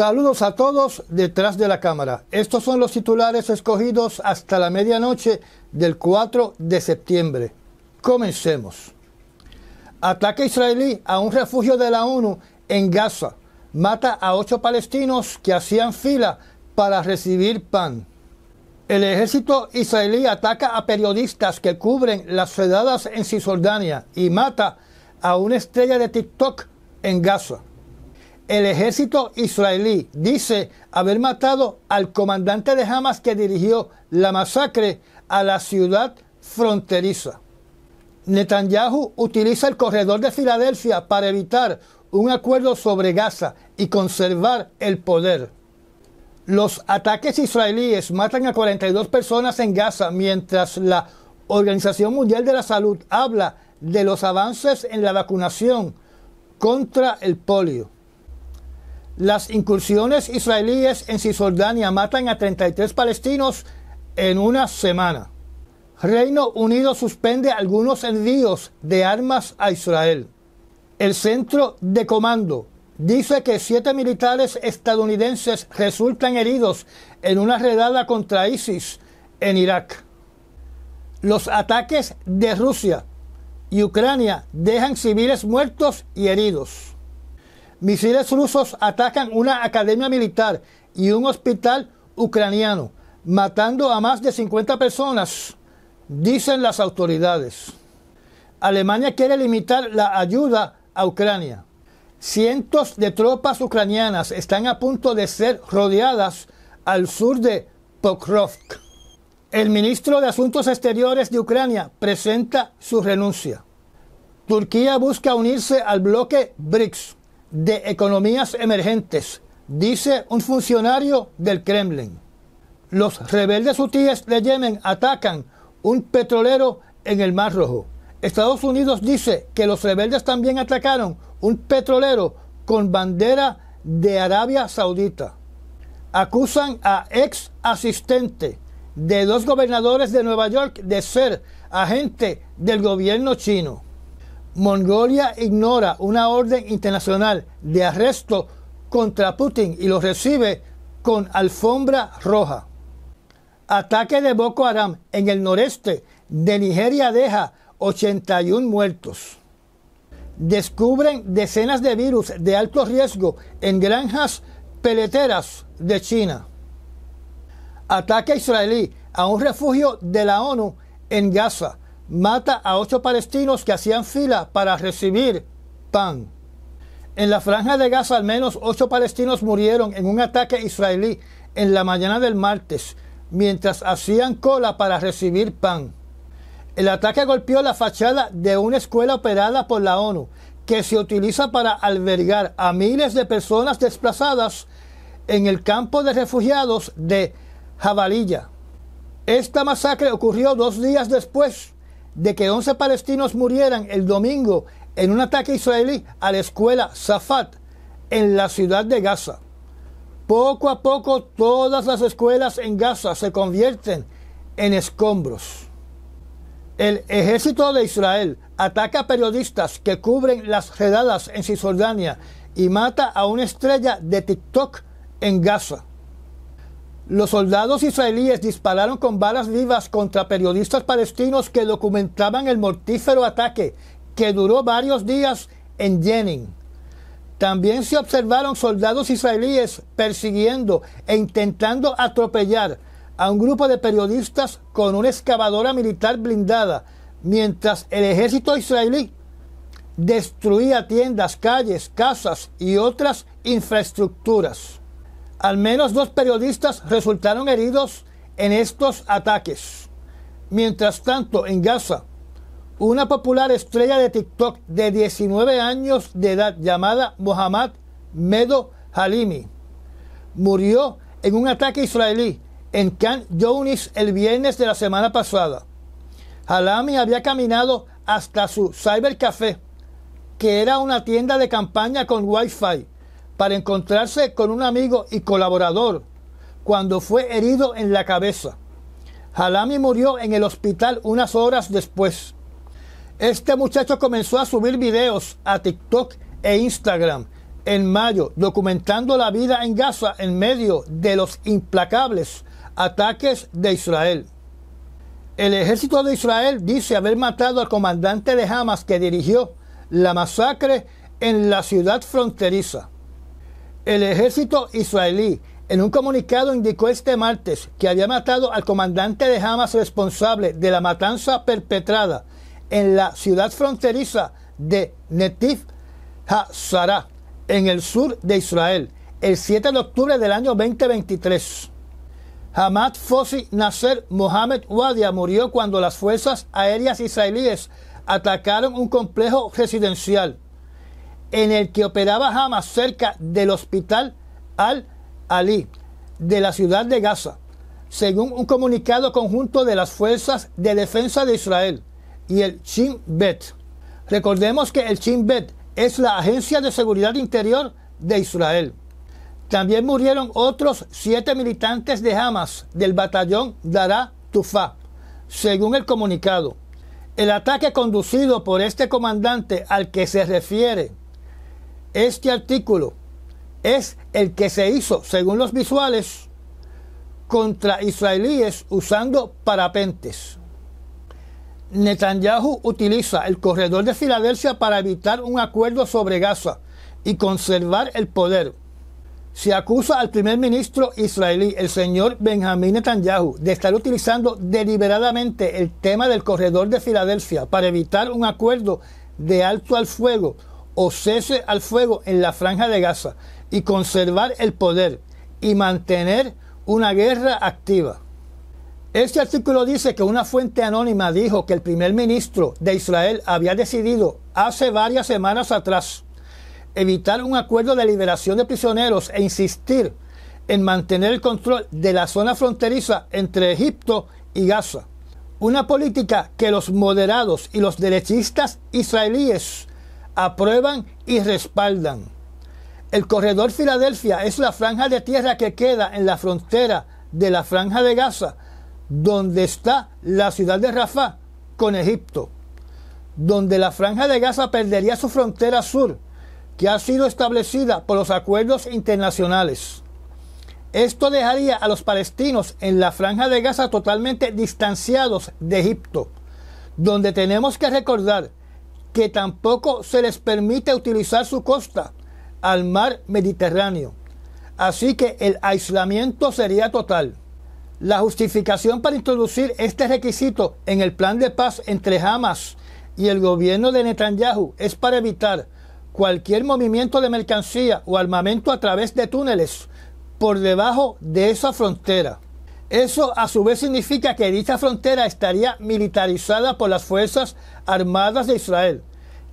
Saludos a todos detrás de la cámara. Estos son los titulares escogidos hasta la medianoche del 4 de septiembre. Comencemos. Ataque israelí a un refugio de la ONU en Gaza. Mata a ocho palestinos que hacían fila para recibir pan. El ejército israelí ataca a periodistas que cubren las redadas en Cisjordania y mata a una estrella de TikTok en Gaza. El ejército israelí dice haber matado al comandante de Hamas que dirigió la masacre a la ciudad fronteriza. Netanyahu utiliza el corredor de Filadelfia para evitar un acuerdo sobre Gaza y conservar el poder. Los ataques israelíes matan a 42 personas en Gaza mientras la Organización Mundial de la Salud habla de los avances en la vacunación contra el polio. Las incursiones israelíes en Cisjordania matan a 33 palestinos en una semana. Reino Unido suspende algunos envíos de armas a Israel. El centro de comando dice que siete militares estadounidenses resultan heridos en una redada contra ISIS en Irak. Los ataques de Rusia y Ucrania dejan civiles muertos y heridos. Misiles rusos atacan una academia militar y un hospital ucraniano, matando a más de 50 personas, dicen las autoridades. Alemania quiere limitar la ayuda a Ucrania. Cientos de tropas ucranianas están a punto de ser rodeadas al sur de Pokrovsk. El ministro de Asuntos Exteriores de Ucrania presenta su renuncia. Turquía busca unirse al bloque BRICS de economías emergentes, dice un funcionario del Kremlin. Los rebeldes hutíes de Yemen atacan un petrolero en el Mar Rojo. Estados Unidos dice que los rebeldes también atacaron un petrolero con bandera de Arabia Saudita. Acusan a ex asistente de dos gobernadores de Nueva York de ser agente del gobierno chino. Mongolia ignora una orden internacional de arresto contra Putin y lo recibe con alfombra roja. Ataque de Boko Haram en el noreste de Nigeria deja 81 muertos. Descubren decenas de virus de alto riesgo en granjas peleteras de China. Ataque israelí a un refugio de la ONU en Gaza mata a ocho palestinos que hacían fila para recibir pan. En la franja de Gaza al menos ocho palestinos murieron en un ataque israelí en la mañana del martes mientras hacían cola para recibir pan. El ataque golpeó la fachada de una escuela operada por la ONU que se utiliza para albergar a miles de personas desplazadas en el campo de refugiados de Jabalilla. Esta masacre ocurrió dos días después de que 11 palestinos murieran el domingo en un ataque israelí a la escuela Safat en la ciudad de Gaza. Poco a poco todas las escuelas en Gaza se convierten en escombros. El ejército de Israel ataca a periodistas que cubren las redadas en Cisjordania y mata a una estrella de TikTok en Gaza. Los soldados israelíes dispararon con balas vivas contra periodistas palestinos que documentaban el mortífero ataque que duró varios días en Jenin. También se observaron soldados israelíes persiguiendo e intentando atropellar a un grupo de periodistas con una excavadora militar blindada, mientras el ejército israelí destruía tiendas, calles, casas y otras infraestructuras. Al menos dos periodistas resultaron heridos en estos ataques. Mientras tanto, en Gaza, una popular estrella de TikTok de 19 años de edad llamada Mohammad Medo Halimi murió en un ataque israelí en Khan Younis el viernes de la semana pasada. Halimi había caminado hasta su cybercafé, que era una tienda de campaña con Wi-Fi para encontrarse con un amigo y colaborador cuando fue herido en la cabeza. Halami murió en el hospital unas horas después. Este muchacho comenzó a subir videos a TikTok e Instagram en mayo, documentando la vida en Gaza en medio de los implacables ataques de Israel. El ejército de Israel dice haber matado al comandante de Hamas que dirigió la masacre en la ciudad fronteriza. El ejército israelí en un comunicado indicó este martes que había matado al comandante de Hamas responsable de la matanza perpetrada en la ciudad fronteriza de Netif Hazara, en el sur de Israel, el 7 de octubre del año 2023. Hamad Fossi Nasser Mohamed Wadia murió cuando las fuerzas aéreas israelíes atacaron un complejo residencial en el que operaba Hamas cerca del hospital Al-Ali de la ciudad de Gaza, según un comunicado conjunto de las Fuerzas de Defensa de Israel y el Shin Bet. Recordemos que el Shin Bet es la Agencia de Seguridad Interior de Israel. También murieron otros siete militantes de Hamas del batallón Dara Tufa, según el comunicado. El ataque conducido por este comandante al que se refiere este artículo es el que se hizo, según los visuales, contra israelíes usando parapentes. Netanyahu utiliza el corredor de Filadelfia para evitar un acuerdo sobre Gaza y conservar el poder. Se acusa al primer ministro israelí, el señor Benjamín Netanyahu, de estar utilizando deliberadamente el tema del corredor de Filadelfia para evitar un acuerdo de alto al fuego o cese al fuego en la franja de Gaza y conservar el poder y mantener una guerra activa. Este artículo dice que una fuente anónima dijo que el primer ministro de Israel había decidido hace varias semanas atrás evitar un acuerdo de liberación de prisioneros e insistir en mantener el control de la zona fronteriza entre Egipto y Gaza. Una política que los moderados y los derechistas israelíes aprueban y respaldan. El corredor Filadelfia es la franja de tierra que queda en la frontera de la franja de Gaza, donde está la ciudad de Rafah con Egipto, donde la franja de Gaza perdería su frontera sur, que ha sido establecida por los acuerdos internacionales. Esto dejaría a los palestinos en la franja de Gaza totalmente distanciados de Egipto, donde tenemos que recordar que tampoco se les permite utilizar su costa al mar Mediterráneo. Así que el aislamiento sería total. La justificación para introducir este requisito en el plan de paz entre Hamas y el gobierno de Netanyahu es para evitar cualquier movimiento de mercancía o armamento a través de túneles por debajo de esa frontera. Eso a su vez significa que dicha frontera estaría militarizada por las Fuerzas Armadas de Israel,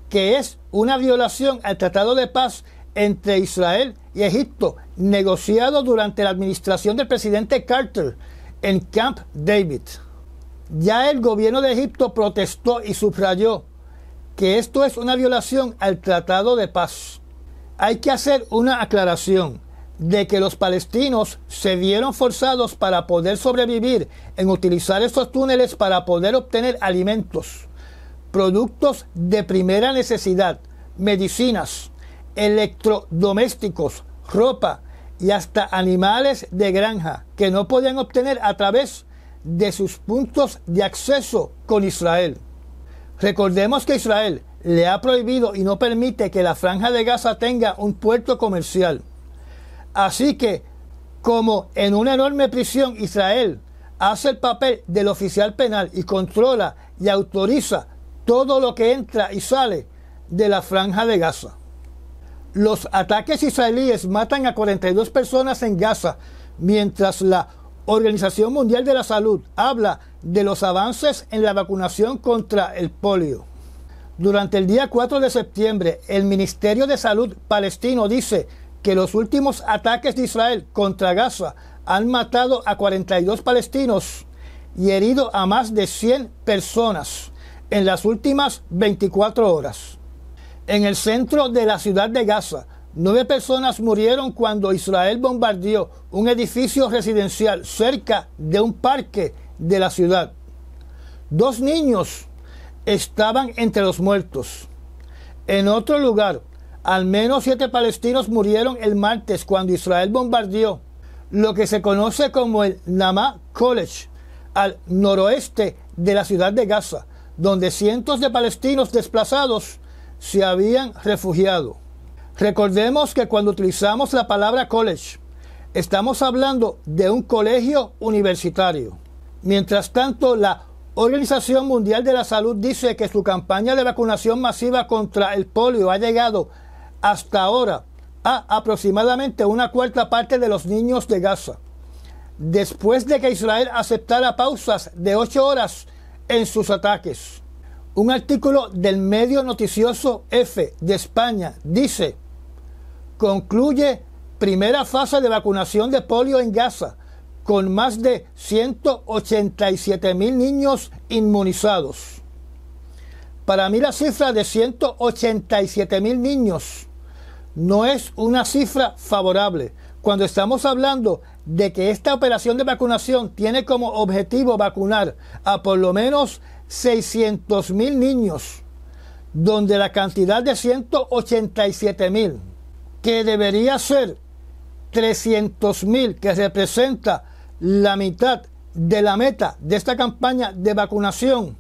que es una violación al Tratado de Paz entre Israel y Egipto, negociado durante la administración del presidente Carter en Camp David. Ya el gobierno de Egipto protestó y subrayó que esto es una violación al Tratado de Paz. Hay que hacer una aclaración de que los palestinos se vieron forzados para poder sobrevivir en utilizar estos túneles para poder obtener alimentos, productos de primera necesidad, medicinas, electrodomésticos, ropa y hasta animales de granja que no podían obtener a través de sus puntos de acceso con Israel. Recordemos que Israel le ha prohibido y no permite que la franja de Gaza tenga un puerto comercial. Así que, como en una enorme prisión Israel hace el papel del oficial penal y controla y autoriza todo lo que entra y sale de la franja de Gaza. Los ataques israelíes matan a 42 personas en Gaza, mientras la Organización Mundial de la Salud habla de los avances en la vacunación contra el polio. Durante el día 4 de septiembre, el Ministerio de Salud palestino dice que los últimos ataques de Israel contra Gaza han matado a 42 palestinos y herido a más de 100 personas en las últimas 24 horas. En el centro de la ciudad de Gaza, nueve personas murieron cuando Israel bombardeó un edificio residencial cerca de un parque de la ciudad. Dos niños estaban entre los muertos. En otro lugar, al menos siete palestinos murieron el martes cuando Israel bombardeó lo que se conoce como el Nama College, al noroeste de la ciudad de Gaza, donde cientos de palestinos desplazados se habían refugiado. Recordemos que cuando utilizamos la palabra college, estamos hablando de un colegio universitario. Mientras tanto, la Organización Mundial de la Salud dice que su campaña de vacunación masiva contra el polio ha llegado hasta ahora a aproximadamente una cuarta parte de los niños de Gaza. Después de que Israel aceptara pausas de ocho horas en sus ataques. Un artículo del medio noticioso F de España dice, concluye primera fase de vacunación de polio en Gaza, con más de 187 mil niños inmunizados. Para mí la cifra de 187 mil niños no es una cifra favorable. Cuando estamos hablando de que esta operación de vacunación tiene como objetivo vacunar a por lo menos 600 mil niños, donde la cantidad de 187 mil, que debería ser 300 mil, que representa la mitad de la meta de esta campaña de vacunación,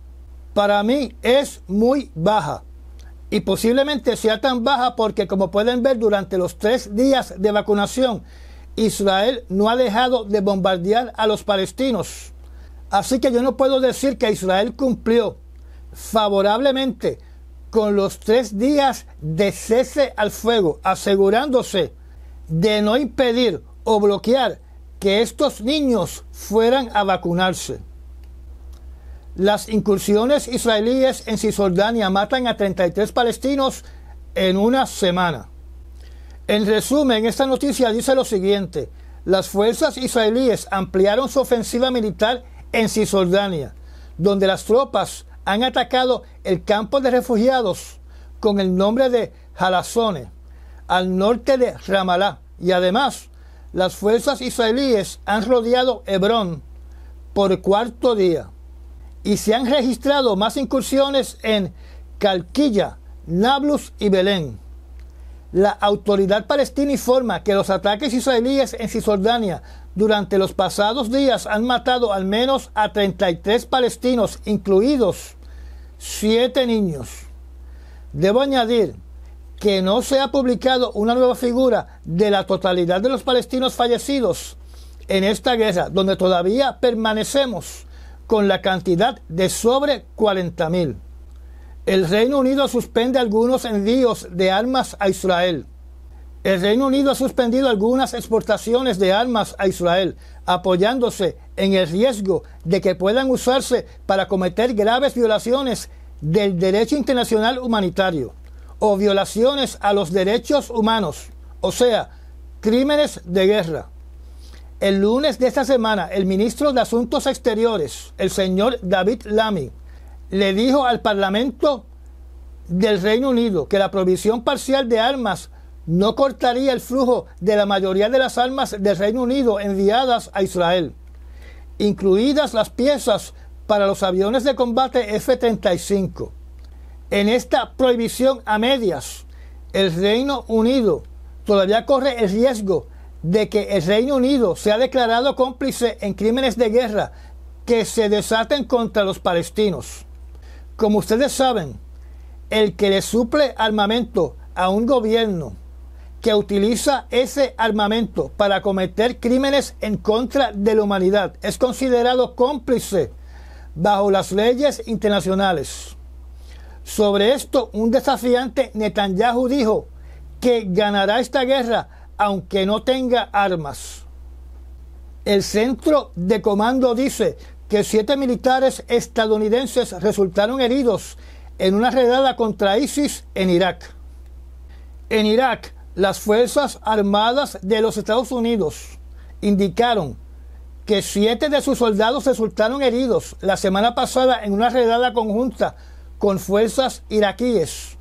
para mí es muy baja y posiblemente sea tan baja porque como pueden ver durante los tres días de vacunación, Israel no ha dejado de bombardear a los palestinos. Así que yo no puedo decir que Israel cumplió favorablemente con los tres días de cese al fuego, asegurándose de no impedir o bloquear que estos niños fueran a vacunarse. Las incursiones israelíes en Cisjordania matan a 33 palestinos en una semana. En resumen, esta noticia dice lo siguiente. Las fuerzas israelíes ampliaron su ofensiva militar en Cisjordania, donde las tropas han atacado el campo de refugiados con el nombre de Jalazone, al norte de Ramalá. Y además, las fuerzas israelíes han rodeado Hebrón por cuarto día y se han registrado más incursiones en Calquilla, Nablus y Belén. La autoridad palestina informa que los ataques israelíes en Cisjordania durante los pasados días han matado al menos a 33 palestinos, incluidos siete niños. Debo añadir que no se ha publicado una nueva figura de la totalidad de los palestinos fallecidos en esta guerra, donde todavía permanecemos con la cantidad de sobre 40.000. El Reino Unido suspende algunos envíos de armas a Israel. El Reino Unido ha suspendido algunas exportaciones de armas a Israel, apoyándose en el riesgo de que puedan usarse para cometer graves violaciones del derecho internacional humanitario o violaciones a los derechos humanos, o sea, crímenes de guerra. El lunes de esta semana, el ministro de Asuntos Exteriores, el señor David Lamy, le dijo al Parlamento del Reino Unido que la prohibición parcial de armas no cortaría el flujo de la mayoría de las armas del Reino Unido enviadas a Israel, incluidas las piezas para los aviones de combate F-35. En esta prohibición a medias, el Reino Unido todavía corre el riesgo de que el Reino Unido se ha declarado cómplice en crímenes de guerra que se desaten contra los palestinos. Como ustedes saben, el que le suple armamento a un gobierno que utiliza ese armamento para cometer crímenes en contra de la humanidad es considerado cómplice bajo las leyes internacionales. Sobre esto, un desafiante Netanyahu dijo que ganará esta guerra aunque no tenga armas. El centro de comando dice que siete militares estadounidenses resultaron heridos en una redada contra ISIS en Irak. En Irak, las Fuerzas Armadas de los Estados Unidos indicaron que siete de sus soldados resultaron heridos la semana pasada en una redada conjunta con fuerzas iraquíes,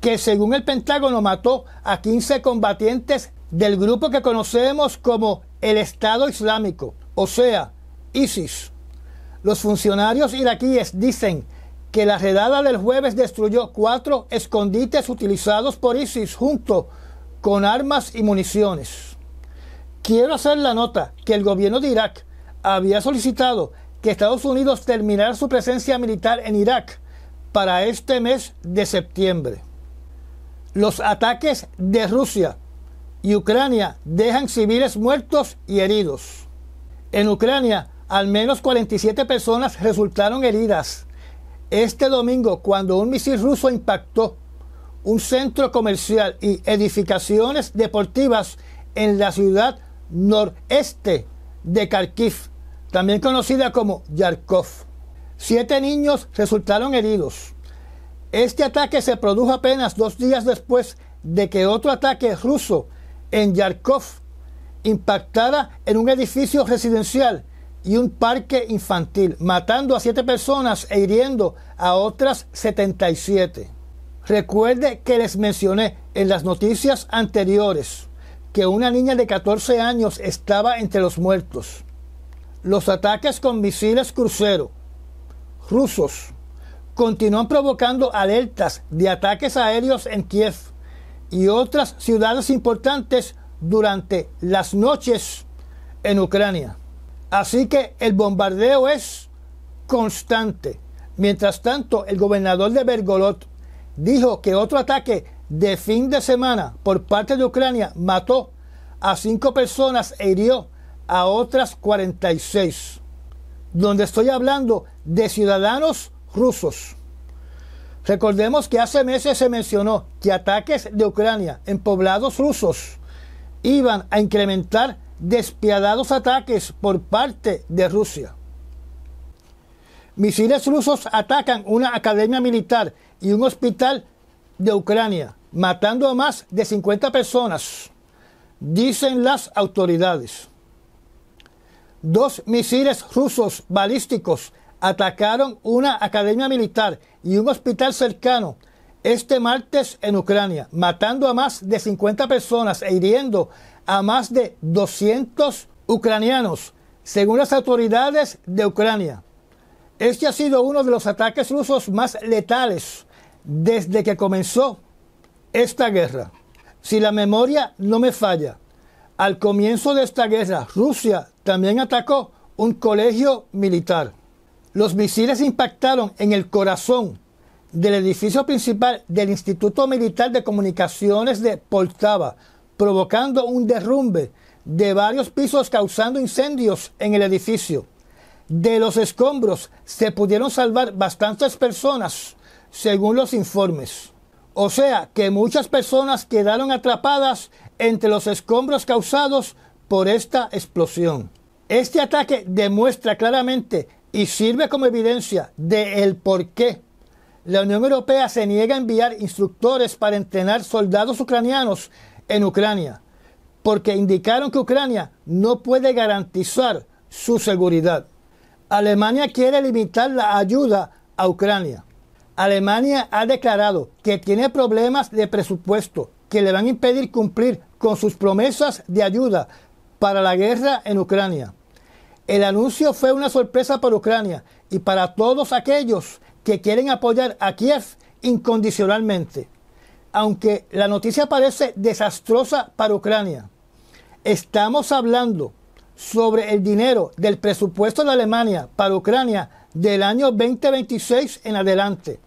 que según el Pentágono mató a 15 combatientes del grupo que conocemos como el Estado Islámico, o sea, ISIS. Los funcionarios iraquíes dicen que la redada del jueves destruyó cuatro escondites utilizados por ISIS junto con armas y municiones. Quiero hacer la nota que el gobierno de Irak había solicitado que Estados Unidos terminara su presencia militar en Irak para este mes de septiembre. Los ataques de Rusia y Ucrania dejan civiles muertos y heridos. En Ucrania, al menos 47 personas resultaron heridas. Este domingo, cuando un misil ruso impactó un centro comercial y edificaciones deportivas en la ciudad noreste de Kharkiv, también conocida como Yarkov. Siete niños resultaron heridos. Este ataque se produjo apenas dos días después de que otro ataque ruso en Yarkov impactada en un edificio residencial y un parque infantil, matando a siete personas e hiriendo a otras 77. Recuerde que les mencioné en las noticias anteriores que una niña de 14 años estaba entre los muertos. Los ataques con misiles crucero rusos continúan provocando alertas de ataques aéreos en Kiev y otras ciudades importantes durante las noches en Ucrania. Así que el bombardeo es constante. Mientras tanto, el gobernador de Bergolot dijo que otro ataque de fin de semana por parte de Ucrania mató a cinco personas e hirió a otras 46, donde estoy hablando de ciudadanos rusos. Recordemos que hace meses se mencionó que ataques de Ucrania en poblados rusos iban a incrementar despiadados ataques por parte de Rusia. Misiles rusos atacan una academia militar y un hospital de Ucrania, matando a más de 50 personas, dicen las autoridades. Dos misiles rusos balísticos atacaron una academia militar y un hospital cercano este martes en Ucrania, matando a más de 50 personas e hiriendo a más de 200 ucranianos, según las autoridades de Ucrania. Este ha sido uno de los ataques rusos más letales desde que comenzó esta guerra. Si la memoria no me falla, al comienzo de esta guerra Rusia también atacó un colegio militar. Los misiles impactaron en el corazón del edificio principal del Instituto Militar de Comunicaciones de Poltava, provocando un derrumbe de varios pisos causando incendios en el edificio. De los escombros se pudieron salvar bastantes personas, según los informes. O sea que muchas personas quedaron atrapadas entre los escombros causados por esta explosión. Este ataque demuestra claramente y sirve como evidencia de el por qué la Unión Europea se niega a enviar instructores para entrenar soldados ucranianos en Ucrania, porque indicaron que Ucrania no puede garantizar su seguridad. Alemania quiere limitar la ayuda a Ucrania. Alemania ha declarado que tiene problemas de presupuesto que le van a impedir cumplir con sus promesas de ayuda para la guerra en Ucrania. El anuncio fue una sorpresa para Ucrania y para todos aquellos que quieren apoyar a Kiev incondicionalmente. Aunque la noticia parece desastrosa para Ucrania, estamos hablando sobre el dinero del presupuesto de Alemania para Ucrania del año 2026 en adelante.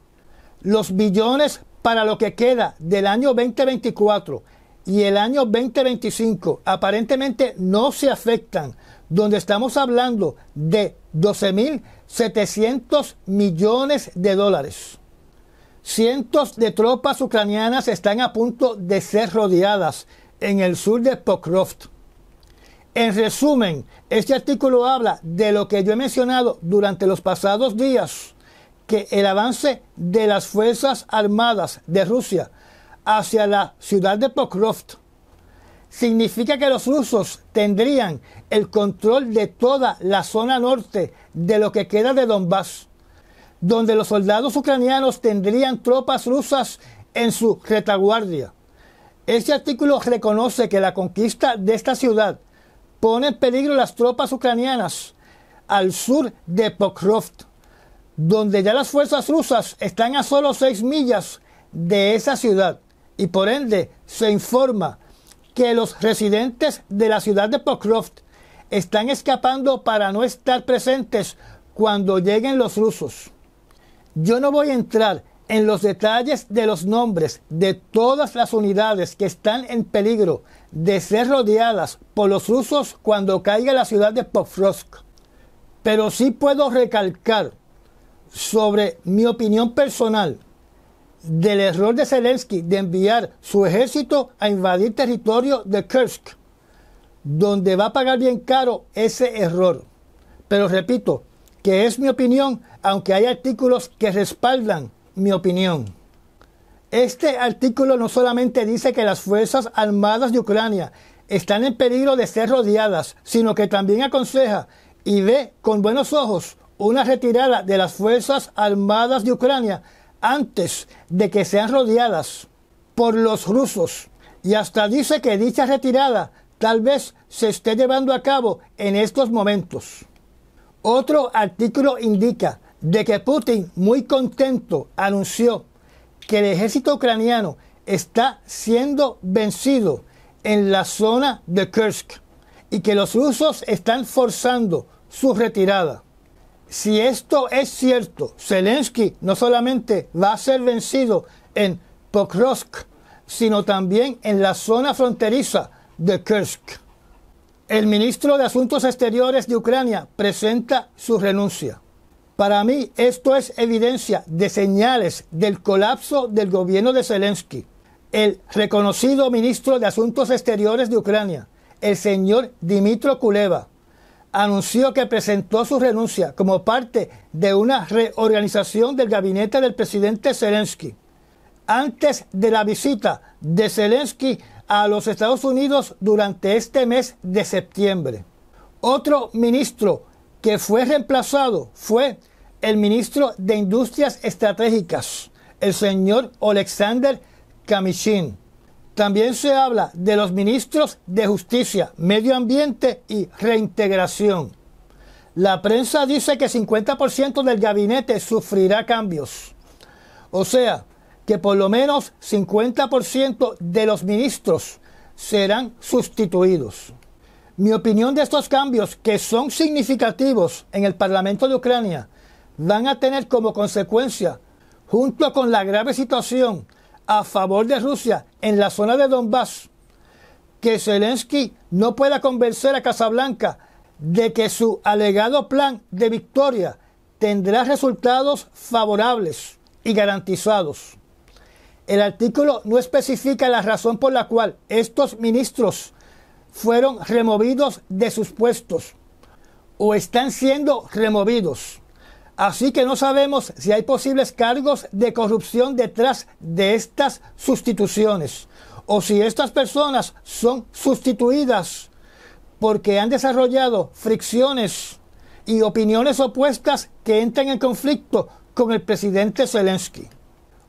Los billones para lo que queda del año 2024 y el año 2025 aparentemente no se afectan donde estamos hablando de 12.700 millones de dólares. Cientos de tropas ucranianas están a punto de ser rodeadas en el sur de Pokrovsk. En resumen, este artículo habla de lo que yo he mencionado durante los pasados días, que el avance de las Fuerzas Armadas de Rusia hacia la ciudad de Pokrovsk significa que los rusos tendrían el control de toda la zona norte de lo que queda de Donbass, donde los soldados ucranianos tendrían tropas rusas en su retaguardia. Este artículo reconoce que la conquista de esta ciudad pone en peligro las tropas ucranianas al sur de Pokrovsk, donde ya las fuerzas rusas están a solo seis millas de esa ciudad y por ende se informa que los residentes de la ciudad de Pokrovsk están escapando para no estar presentes cuando lleguen los rusos. Yo no voy a entrar en los detalles de los nombres de todas las unidades que están en peligro de ser rodeadas por los rusos cuando caiga la ciudad de Pokrovsk. Pero sí puedo recalcar sobre mi opinión personal del error de Zelensky de enviar su ejército a invadir territorio de Kursk, donde va a pagar bien caro ese error. Pero repito, que es mi opinión, aunque hay artículos que respaldan mi opinión. Este artículo no solamente dice que las Fuerzas Armadas de Ucrania están en peligro de ser rodeadas, sino que también aconseja y ve con buenos ojos una retirada de las Fuerzas Armadas de Ucrania antes de que sean rodeadas por los rusos y hasta dice que dicha retirada tal vez se esté llevando a cabo en estos momentos. Otro artículo indica de que Putin, muy contento, anunció que el ejército ucraniano está siendo vencido en la zona de Kursk y que los rusos están forzando su retirada si esto es cierto, Zelensky no solamente va a ser vencido en Pokrovsk, sino también en la zona fronteriza de Kursk. El ministro de Asuntos Exteriores de Ucrania presenta su renuncia. Para mí esto es evidencia de señales del colapso del gobierno de Zelensky. El reconocido ministro de Asuntos Exteriores de Ucrania, el señor Dimitro Kuleva, anunció que presentó su renuncia como parte de una reorganización del gabinete del presidente Zelensky. Antes de la visita de Zelensky a los Estados Unidos durante este mes de septiembre. Otro ministro que fue reemplazado fue el ministro de Industrias Estratégicas, el señor Alexander Kamishin. También se habla de los ministros de Justicia, Medio Ambiente y Reintegración. La prensa dice que 50% del gabinete sufrirá cambios. O sea, que por lo menos 50% de los ministros serán sustituidos. Mi opinión de estos cambios, que son significativos en el Parlamento de Ucrania, van a tener como consecuencia, junto con la grave situación a favor de Rusia en la zona de Donbass, que Zelensky no pueda convencer a Casablanca de que su alegado plan de victoria tendrá resultados favorables y garantizados. El artículo no especifica la razón por la cual estos ministros fueron removidos de sus puestos o están siendo removidos. Así que no sabemos si hay posibles cargos de corrupción detrás de estas sustituciones o si estas personas son sustituidas porque han desarrollado fricciones y opiniones opuestas que entran en conflicto con el presidente Zelensky.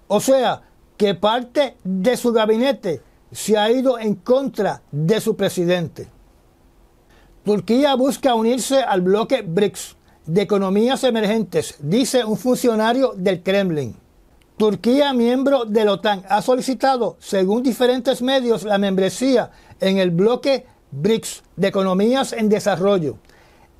O sea, que parte de su gabinete se ha ido en contra de su presidente. Turquía busca unirse al bloque BRICS de economías emergentes, dice un funcionario del Kremlin. Turquía, miembro de la OTAN, ha solicitado, según diferentes medios, la membresía en el bloque BRICS de economías en desarrollo.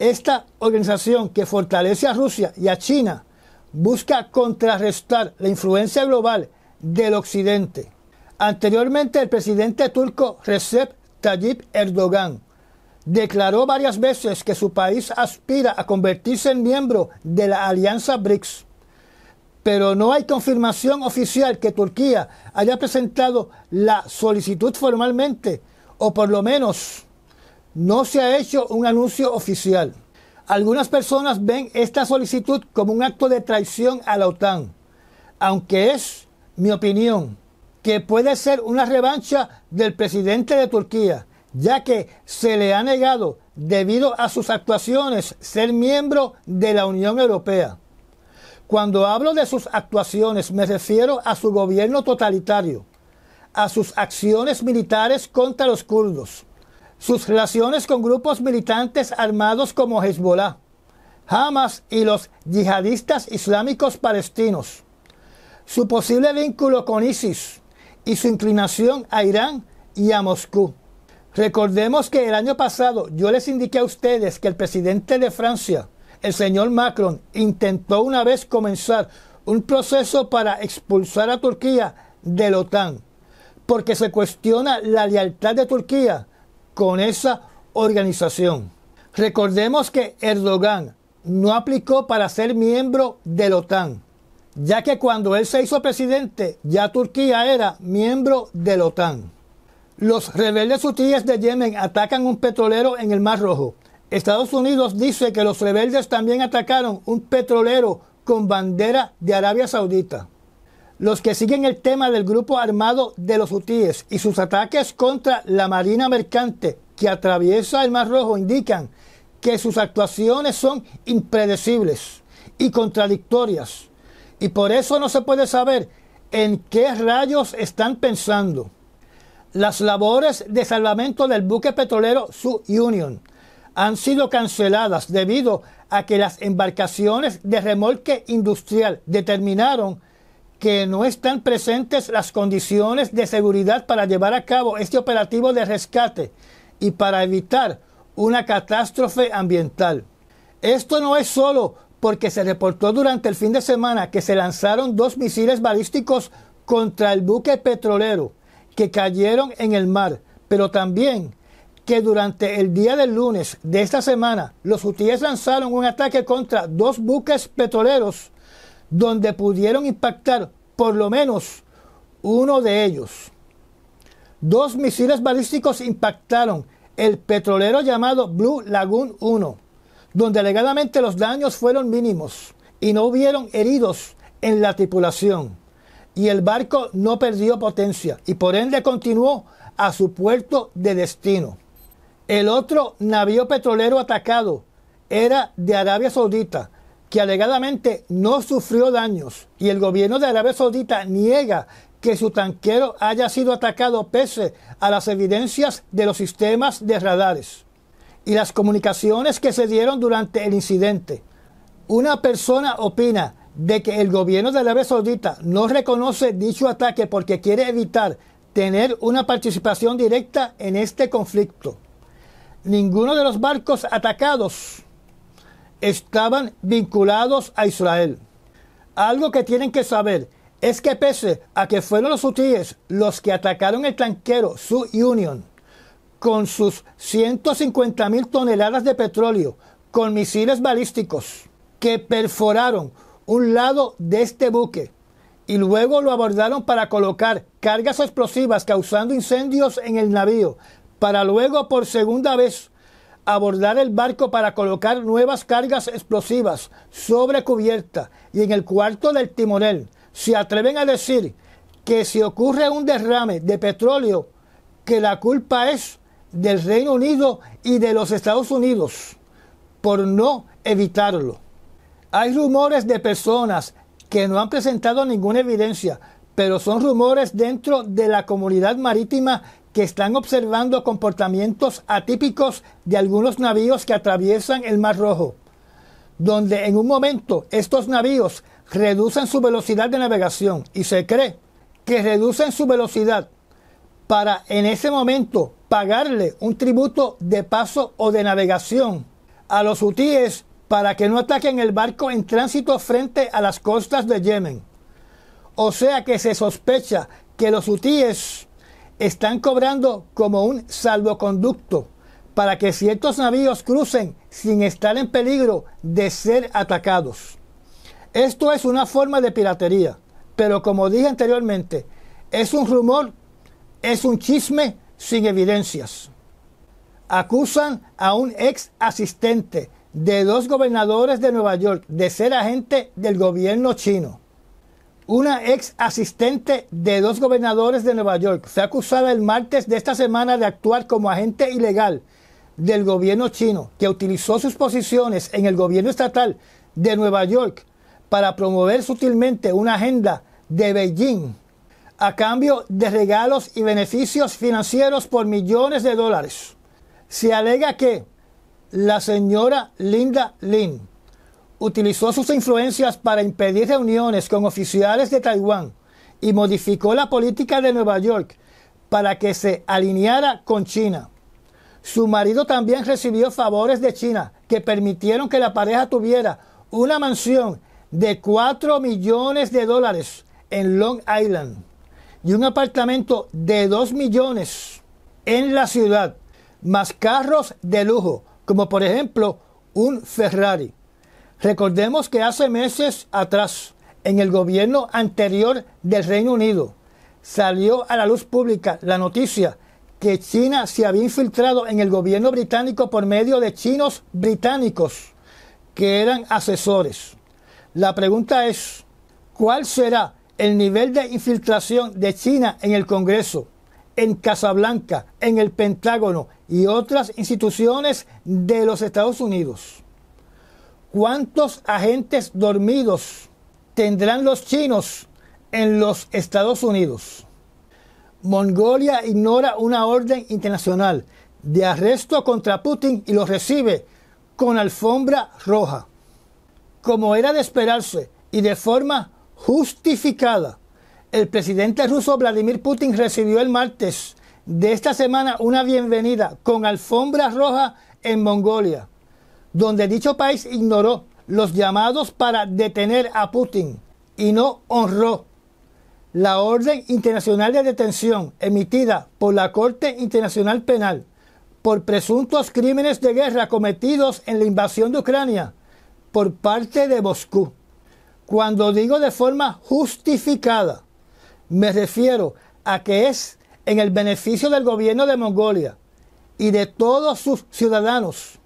Esta organización que fortalece a Rusia y a China busca contrarrestar la influencia global del Occidente. Anteriormente, el presidente turco Recep Tayyip Erdogan declaró varias veces que su país aspira a convertirse en miembro de la alianza BRICS, pero no hay confirmación oficial que Turquía haya presentado la solicitud formalmente, o por lo menos no se ha hecho un anuncio oficial. Algunas personas ven esta solicitud como un acto de traición a la OTAN, aunque es mi opinión que puede ser una revancha del presidente de Turquía, ya que se le ha negado, debido a sus actuaciones, ser miembro de la Unión Europea. Cuando hablo de sus actuaciones me refiero a su gobierno totalitario, a sus acciones militares contra los kurdos, sus relaciones con grupos militantes armados como Hezbollah, Hamas y los yihadistas islámicos palestinos, su posible vínculo con ISIS y su inclinación a Irán y a Moscú. Recordemos que el año pasado yo les indiqué a ustedes que el presidente de Francia, el señor Macron, intentó una vez comenzar un proceso para expulsar a Turquía de la OTAN, porque se cuestiona la lealtad de Turquía con esa organización. Recordemos que Erdogan no aplicó para ser miembro de la OTAN, ya que cuando él se hizo presidente ya Turquía era miembro de la OTAN. Los rebeldes hutíes de Yemen atacan un petrolero en el Mar Rojo. Estados Unidos dice que los rebeldes también atacaron un petrolero con bandera de Arabia Saudita. Los que siguen el tema del grupo armado de los hutíes y sus ataques contra la Marina Mercante que atraviesa el Mar Rojo indican que sus actuaciones son impredecibles y contradictorias. Y por eso no se puede saber en qué rayos están pensando. Las labores de salvamento del buque petrolero Su Union han sido canceladas debido a que las embarcaciones de remolque industrial determinaron que no están presentes las condiciones de seguridad para llevar a cabo este operativo de rescate y para evitar una catástrofe ambiental. Esto no es solo porque se reportó durante el fin de semana que se lanzaron dos misiles balísticos contra el buque petrolero, que cayeron en el mar, pero también que durante el día del lunes de esta semana los hutíes lanzaron un ataque contra dos buques petroleros donde pudieron impactar por lo menos uno de ellos. Dos misiles balísticos impactaron el petrolero llamado Blue Lagoon 1, donde alegadamente los daños fueron mínimos y no hubieron heridos en la tripulación y el barco no perdió potencia y por ende continuó a su puerto de destino. El otro navío petrolero atacado era de Arabia Saudita, que alegadamente no sufrió daños y el gobierno de Arabia Saudita niega que su tanquero haya sido atacado pese a las evidencias de los sistemas de radares y las comunicaciones que se dieron durante el incidente. Una persona opina de que el gobierno de Arabia Saudita no reconoce dicho ataque porque quiere evitar tener una participación directa en este conflicto. Ninguno de los barcos atacados estaban vinculados a Israel. Algo que tienen que saber es que pese a que fueron los hutíes los que atacaron el tanquero Su Union con sus 150 mil toneladas de petróleo, con misiles balísticos que perforaron un lado de este buque y luego lo abordaron para colocar cargas explosivas causando incendios en el navío, para luego por segunda vez abordar el barco para colocar nuevas cargas explosivas sobre cubierta y en el cuarto del timonel se atreven a decir que si ocurre un derrame de petróleo, que la culpa es del Reino Unido y de los Estados Unidos por no evitarlo. Hay rumores de personas que no han presentado ninguna evidencia, pero son rumores dentro de la comunidad marítima que están observando comportamientos atípicos de algunos navíos que atraviesan el Mar Rojo, donde en un momento estos navíos reducen su velocidad de navegación y se cree que reducen su velocidad para en ese momento pagarle un tributo de paso o de navegación a los hutíes para que no ataquen el barco en tránsito frente a las costas de Yemen. O sea que se sospecha que los hutíes están cobrando como un salvoconducto para que ciertos navíos crucen sin estar en peligro de ser atacados. Esto es una forma de piratería, pero como dije anteriormente, es un rumor, es un chisme sin evidencias. Acusan a un ex asistente de dos gobernadores de Nueva York de ser agente del gobierno chino. Una ex asistente de dos gobernadores de Nueva York fue acusada el martes de esta semana de actuar como agente ilegal del gobierno chino, que utilizó sus posiciones en el gobierno estatal de Nueva York para promover sutilmente una agenda de Beijing a cambio de regalos y beneficios financieros por millones de dólares. Se alega que la señora Linda Lin utilizó sus influencias para impedir reuniones con oficiales de Taiwán y modificó la política de Nueva York para que se alineara con China. Su marido también recibió favores de China que permitieron que la pareja tuviera una mansión de 4 millones de dólares en Long Island y un apartamento de 2 millones en la ciudad, más carros de lujo como por ejemplo un Ferrari. Recordemos que hace meses atrás, en el gobierno anterior del Reino Unido, salió a la luz pública la noticia que China se había infiltrado en el gobierno británico por medio de chinos británicos que eran asesores. La pregunta es, ¿cuál será el nivel de infiltración de China en el Congreso en Casablanca, en el Pentágono y otras instituciones de los Estados Unidos. ¿Cuántos agentes dormidos tendrán los chinos en los Estados Unidos? Mongolia ignora una orden internacional de arresto contra Putin y lo recibe con alfombra roja. Como era de esperarse y de forma justificada, el presidente ruso Vladimir Putin recibió el martes de esta semana una bienvenida con alfombra roja en Mongolia, donde dicho país ignoró los llamados para detener a Putin y no honró la orden internacional de detención emitida por la Corte Internacional Penal por presuntos crímenes de guerra cometidos en la invasión de Ucrania por parte de Moscú. Cuando digo de forma justificada, me refiero a que es en el beneficio del gobierno de Mongolia y de todos sus ciudadanos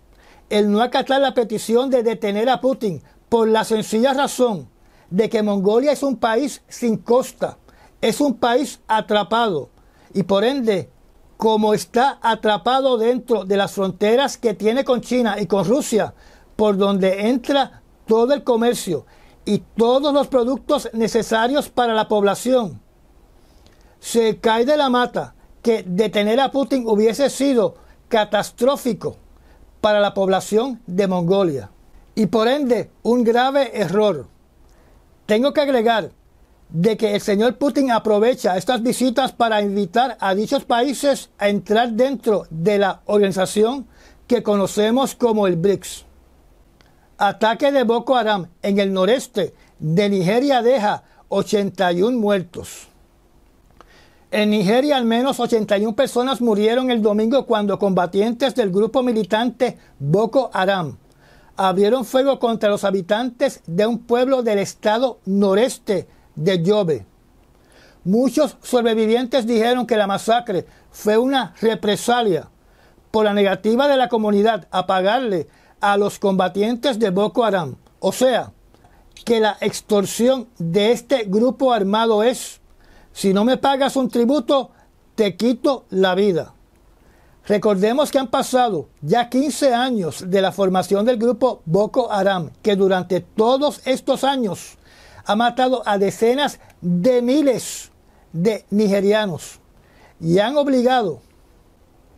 el no acatar la petición de detener a Putin por la sencilla razón de que Mongolia es un país sin costa, es un país atrapado y por ende, como está atrapado dentro de las fronteras que tiene con China y con Rusia, por donde entra todo el comercio y todos los productos necesarios para la población, se cae de la mata que detener a Putin hubiese sido catastrófico para la población de Mongolia y por ende un grave error. Tengo que agregar de que el señor Putin aprovecha estas visitas para invitar a dichos países a entrar dentro de la organización que conocemos como el BRICS. Ataque de Boko Haram en el noreste de Nigeria deja 81 muertos. En Nigeria, al menos 81 personas murieron el domingo cuando combatientes del grupo militante Boko Haram abrieron fuego contra los habitantes de un pueblo del estado noreste de Yobe. Muchos sobrevivientes dijeron que la masacre fue una represalia por la negativa de la comunidad a pagarle a los combatientes de Boko Haram. O sea, que la extorsión de este grupo armado es si no me pagas un tributo, te quito la vida. Recordemos que han pasado ya 15 años de la formación del grupo Boko Haram, que durante todos estos años ha matado a decenas de miles de nigerianos y han obligado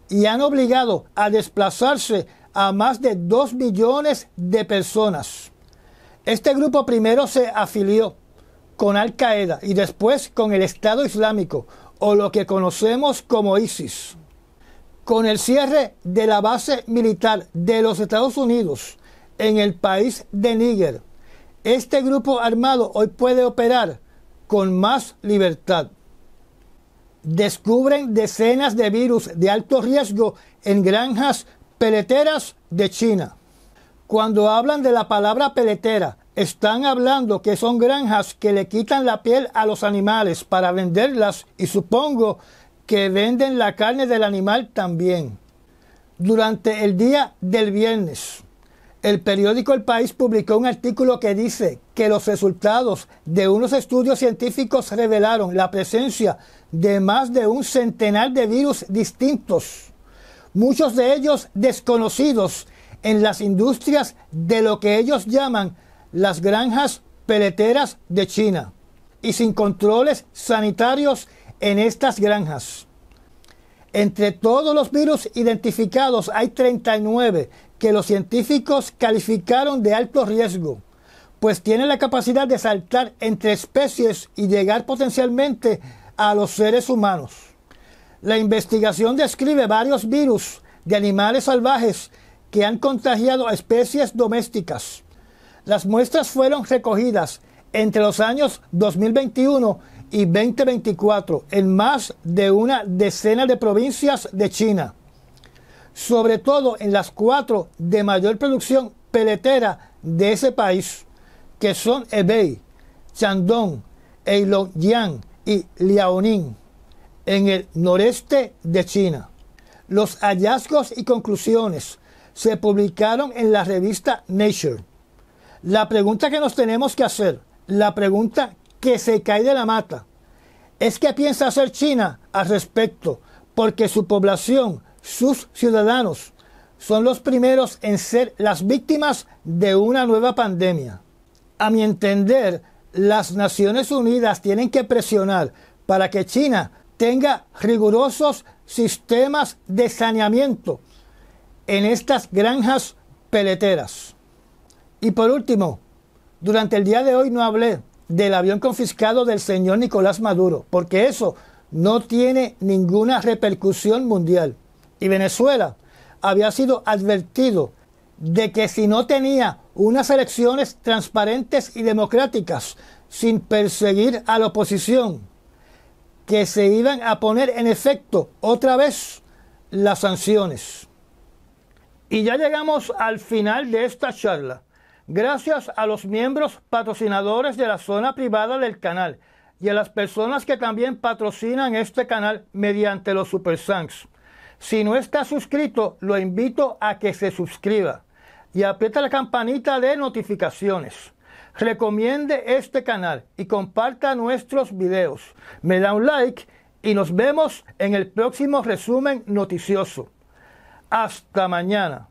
y han obligado a desplazarse a más de 2 millones de personas. Este grupo primero se afilió con Al Qaeda y después con el Estado Islámico o lo que conocemos como ISIS. Con el cierre de la base militar de los Estados Unidos en el país de Níger, este grupo armado hoy puede operar con más libertad. Descubren decenas de virus de alto riesgo en granjas peleteras de China. Cuando hablan de la palabra peletera están hablando que son granjas que le quitan la piel a los animales para venderlas y supongo que venden la carne del animal también. Durante el día del viernes, el periódico El País publicó un artículo que dice que los resultados de unos estudios científicos revelaron la presencia de más de un centenar de virus distintos, muchos de ellos desconocidos en las industrias de lo que ellos llaman las granjas peleteras de China y sin controles sanitarios en estas granjas. Entre todos los virus identificados hay 39 que los científicos calificaron de alto riesgo, pues tienen la capacidad de saltar entre especies y llegar potencialmente a los seres humanos. La investigación describe varios virus de animales salvajes que han contagiado a especies domésticas las muestras fueron recogidas entre los años 2021 y 2024 en más de una decena de provincias de China, sobre todo en las cuatro de mayor producción peletera de ese país, que son Hebei, Shandong, Heilongjiang y Liaoning, en el noreste de China. Los hallazgos y conclusiones se publicaron en la revista Nature. La pregunta que nos tenemos que hacer, la pregunta que se cae de la mata, es qué piensa hacer China al respecto, porque su población, sus ciudadanos, son los primeros en ser las víctimas de una nueva pandemia. A mi entender, las Naciones Unidas tienen que presionar para que China tenga rigurosos sistemas de saneamiento en estas granjas peleteras. Y por último, durante el día de hoy no hablé del avión confiscado del señor Nicolás Maduro, porque eso no tiene ninguna repercusión mundial. Y Venezuela había sido advertido de que si no tenía unas elecciones transparentes y democráticas, sin perseguir a la oposición, que se iban a poner en efecto otra vez las sanciones. Y ya llegamos al final de esta charla. Gracias a los miembros patrocinadores de la zona privada del canal y a las personas que también patrocinan este canal mediante los Super Si no está suscrito, lo invito a que se suscriba y aprieta la campanita de notificaciones. Recomiende este canal y comparta nuestros videos. Me da un like y nos vemos en el próximo resumen noticioso. Hasta mañana.